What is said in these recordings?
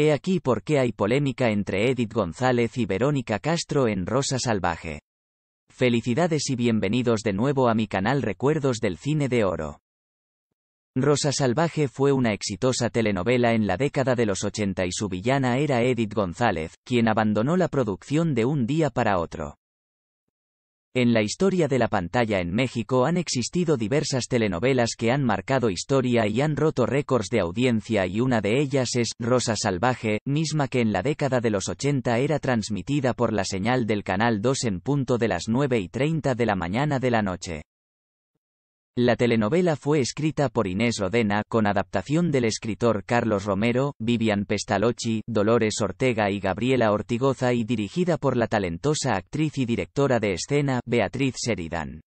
He aquí por qué hay polémica entre Edith González y Verónica Castro en Rosa Salvaje. Felicidades y bienvenidos de nuevo a mi canal Recuerdos del Cine de Oro. Rosa Salvaje fue una exitosa telenovela en la década de los 80 y su villana era Edith González, quien abandonó la producción de un día para otro. En la historia de la pantalla en México han existido diversas telenovelas que han marcado historia y han roto récords de audiencia y una de ellas es Rosa Salvaje, misma que en la década de los 80 era transmitida por la señal del Canal 2 en punto de las 9 y 30 de la mañana de la noche. La telenovela fue escrita por Inés Rodena, con adaptación del escritor Carlos Romero, Vivian Pestalozzi, Dolores Ortega y Gabriela Ortigoza y dirigida por la talentosa actriz y directora de escena, Beatriz Sheridan.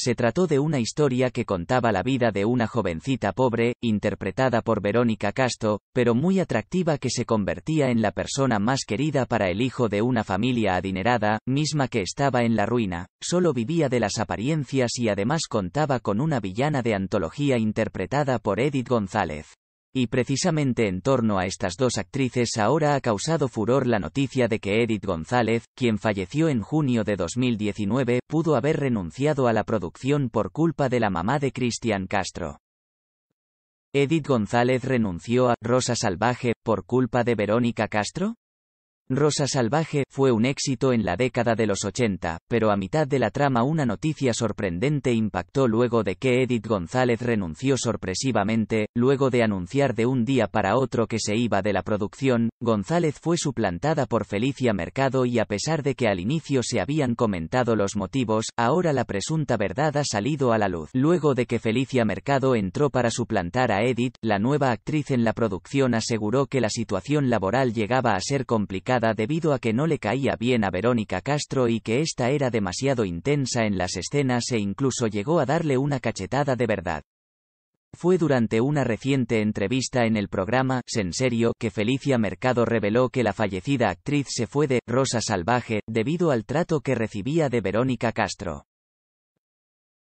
Se trató de una historia que contaba la vida de una jovencita pobre, interpretada por Verónica Casto, pero muy atractiva que se convertía en la persona más querida para el hijo de una familia adinerada, misma que estaba en la ruina, solo vivía de las apariencias y además contaba con una villana de antología interpretada por Edith González. Y precisamente en torno a estas dos actrices ahora ha causado furor la noticia de que Edith González, quien falleció en junio de 2019, pudo haber renunciado a la producción por culpa de la mamá de Cristian Castro. Edith González renunció a Rosa Salvaje por culpa de Verónica Castro? Rosa Salvaje fue un éxito en la década de los 80, pero a mitad de la trama una noticia sorprendente impactó luego de que Edith González renunció sorpresivamente, luego de anunciar de un día para otro que se iba de la producción, González fue suplantada por Felicia Mercado y a pesar de que al inicio se habían comentado los motivos, ahora la presunta verdad ha salido a la luz. Luego de que Felicia Mercado entró para suplantar a Edith, la nueva actriz en la producción aseguró que la situación laboral llegaba a ser complicada debido a que no le caía bien a Verónica Castro y que ésta era demasiado intensa en las escenas e incluso llegó a darle una cachetada de verdad. Fue durante una reciente entrevista en el programa Senserio que Felicia Mercado reveló que la fallecida actriz se fue de Rosa Salvaje, debido al trato que recibía de Verónica Castro.